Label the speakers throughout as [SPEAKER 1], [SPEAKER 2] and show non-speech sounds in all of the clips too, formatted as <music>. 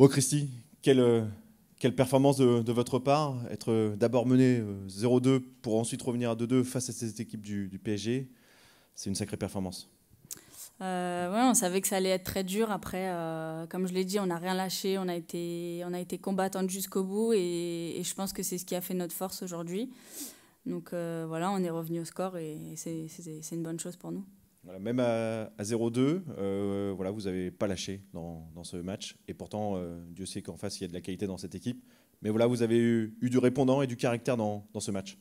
[SPEAKER 1] Bon, Christy, quelle, euh, quelle performance de, votre part Être euh, d'abord mené 0-2 euh, pour ensuite revenir à 2-2 face à cette équipe du, PSG, c'est une sacrée performance.
[SPEAKER 2] on savait que ça allait être très dur. Après, comme je l'ai dit, on n'a rien lâché, on a été, on a été combattante jusqu'au bout et, je pense que c'est ce qui a fait notre force aujourd'hui. Donc voilà, on est revenu au score et c'est une bonne chose pour nous
[SPEAKER 1] même à, 0-2, euh, voilà, vous n'avez pas lâché dans, ce match. Et pourtant, euh, Dieu sait qu'en face, il y a de la qualité dans cette équipe. Mais voilà, vous avez eu, du répondant et du caractère dans, ce match.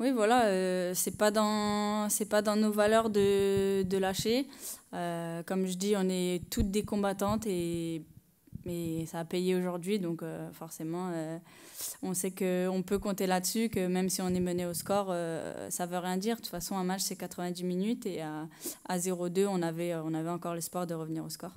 [SPEAKER 2] Oui, voilà, euh, c'est pas dans pas dans nos valeurs de, de lâcher. comme je dis, on est toutes des combattantes et mais ça a payé aujourd'hui, donc euh, forcément, euh, on sait qu'on peut compter là-dessus, que même si on est mené au score, ça euh, ça veut rien dire. De toute façon, un match, c'est 90 minutes, et à, à 0-2, on avait, on avait encore l'espoir de revenir au score.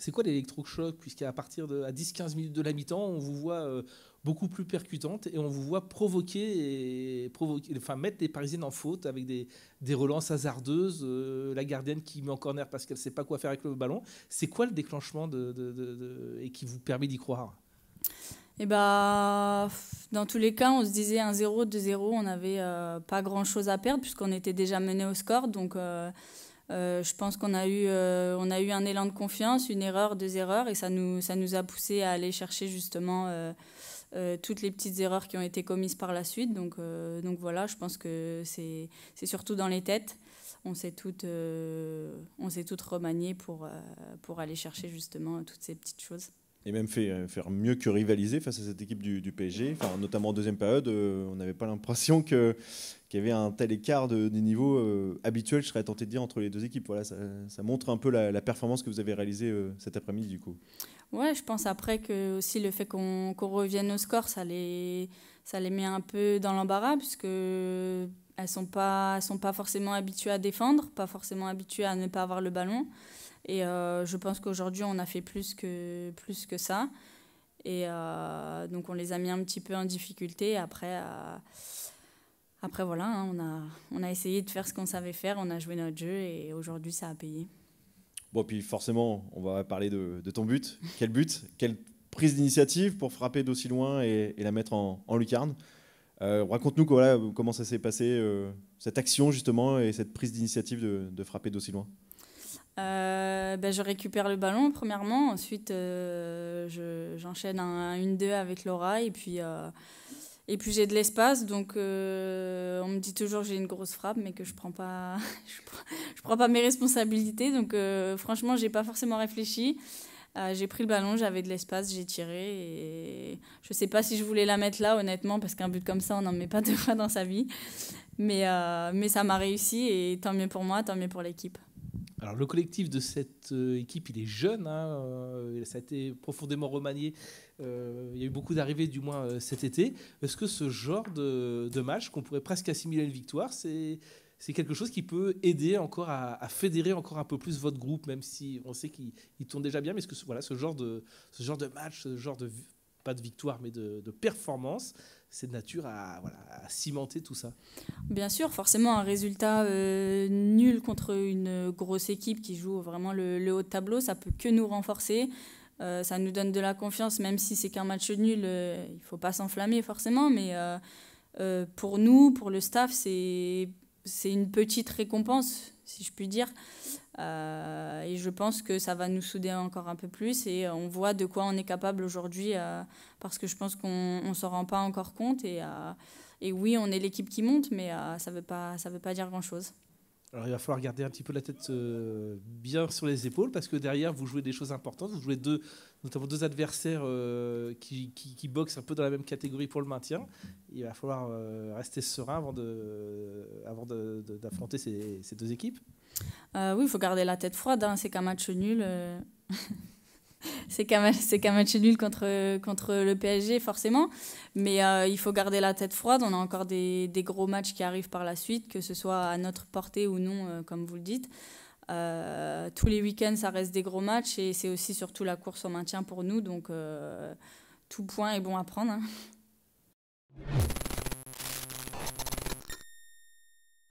[SPEAKER 3] C'est quoi l'électrochoc Puisqu'à partir de 10-15 minutes de la mi-temps, on vous voit euh, beaucoup plus percutante et on vous voit provoquer, et provoquer enfin mettre les Parisiennes en faute avec des, des relances hasardeuses, euh, la gardienne qui met en corner parce qu'elle ne sait pas quoi faire avec le ballon. C'est quoi le déclenchement de, et qui vous permet d'y croire
[SPEAKER 2] et eh bah, ben, dans tous les cas, on se disait 1-0, 2-0, on n'avait euh, pas grand-chose à perdre puisqu'on était déjà mené au score. Donc, euh, je pense qu'on a, eu, euh, on a eu un élan de confiance, une erreur, deux erreurs, et ça nous, ça nous a poussé à aller chercher justement euh, toutes les petites erreurs qui ont été commises par la suite. Donc, donc voilà, je pense que c'est surtout dans les têtes. On s'est toutes, on remaniées pour, pour aller chercher justement toutes ces petites choses
[SPEAKER 1] et même fait, euh, faire mieux que rivaliser face à cette équipe du, du PSG. Enfin, notamment en deuxième période, euh, on n'avait pas l'impression qu'il y avait un tel écart de, des niveaux euh, habituels, je serais tenté de dire, entre les deux équipes. Voilà, ça, montre un peu la, performance que vous avez réalisée cet après-midi, du coup.
[SPEAKER 2] Ouais, je pense après que aussi le fait qu'on revienne au score, ça les, ça les met un peu dans l'embarras, puisque elles sont pas sont pas forcément habituées à défendre, pas forcément habituées à ne pas avoir le ballon. Et euh, je pense qu'aujourd'hui, on a fait plus que, plus que ça. Et euh, donc, on les a mis un petit peu en difficulté. Après, euh, après voilà, hein, on, a, on a essayé de faire ce qu'on savait faire, on a joué notre jeu et aujourd'hui, ça a payé.
[SPEAKER 1] Bon, puis forcément, on va parler de, de ton but. Quel but Quelle prise d'initiative pour frapper d'aussi loin et, la mettre en, en lucarne Raconte-nous comment ça s'est passé, cette action justement et cette prise d'initiative de, de frapper d'aussi loin
[SPEAKER 2] ben, je récupère le ballon premièrement, ensuite euh, j'enchaîne un 1-2 avec Laura et puis, euh, et puis j'ai de l'espace. Donc on me dit toujours j'ai une grosse frappe mais que je ne prends, pas, <laughs> je prends, pas mes responsabilités. Donc franchement j'ai pas forcément réfléchi. j'ai pris le ballon, j'avais de l'espace, j'ai tiré. Et je ne sais pas si je voulais la mettre là honnêtement parce qu'un but comme ça on n'en met pas <laughs> deux fois dans sa vie. Mais, mais ça m'a réussi et tant mieux pour moi, tant mieux pour l'équipe.
[SPEAKER 3] Alors le collectif de cette euh, équipe, il est jeune, hein, euh, ça a été profondément remanié, euh, il y a eu beaucoup d'arrivées du moins cet été. Est-ce que ce genre de, match qu'on pourrait presque assimiler une victoire, c'est, quelque chose qui peut aider encore à, fédérer encore un peu plus votre groupe, même si on sait qu'il tourne déjà bien, mais est-ce que ce, voilà, ce, genre de, ce genre de match, ce genre de, pas de victoire, mais de, performance, c'est de nature à, voilà, cimenter tout ça
[SPEAKER 2] Bien sûr, forcément, un résultat nul contre une grosse équipe qui joue vraiment le, haut de tableau, ça peut que nous renforcer. Euh, ça nous donne de la confiance, même si c'est qu'un match nul, euh, il ne faut pas s'enflammer forcément, mais euh, pour nous, pour le staff, c'est une petite récompense, si je puis dire. et je pense que ça va nous souder encore un peu plus et on voit de quoi on est capable aujourd'hui, parce que je pense qu'on ne s'en rend pas encore compte. Et, et oui, on est l'équipe qui monte, mais ça ne veut, pas, ça veut pas dire grand-chose.
[SPEAKER 3] Alors il va falloir garder un petit peu la tête euh, bien sur les épaules parce que derrière vous jouez des choses importantes. Vous jouez deux, notamment deux adversaires euh, qui, qui, boxent un peu dans la même catégorie pour le maintien. Il va falloir euh, rester serein avant de, avant d'affronter ces, ces, deux équipes.
[SPEAKER 2] oui, il faut garder la tête froide. Hein. C'est qu'un match nul. <laughs> <laughs> c'est qu'un match, qu'un match nul contre, contre le PSG, forcément. Mais euh, il faut garder la tête froide. On a encore des, des, gros matchs qui arrivent par la suite, que ce soit à notre portée ou non, euh, comme vous le dites. Euh, tous les week-ends, ça reste des gros matchs et c'est aussi surtout la course au maintien pour nous. Donc, tout point est bon à prendre. Hein.